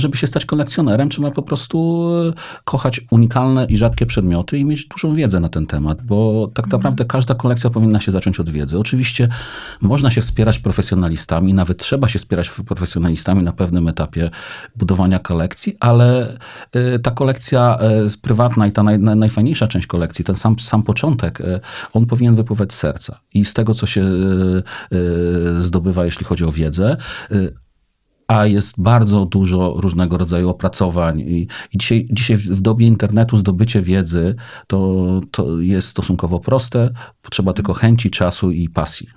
żeby się stać kolekcjonerem, trzeba po prostu e, kochać unikalne i rzadkie przedmioty i mieć dużą wiedzę na ten temat, bo tak mhm. naprawdę każda kolekcja powinna się zacząć od wiedzy. Oczywiście można się wspierać profesjonalistami, nawet trzeba się wspierać profesjonalistami na pewnym etapie budowania kolekcji, ale e, ta kolekcja e, prywatna i ta naj, najfajniejsza część kolekcji, ten sam, sam początek, on powinien wypływać z serca i z tego, co się zdobywa, jeśli chodzi o wiedzę, a jest bardzo dużo różnego rodzaju opracowań. I, i dzisiaj, dzisiaj, w dobie internetu zdobycie wiedzy to, to jest stosunkowo proste, potrzeba tylko chęci, czasu i pasji.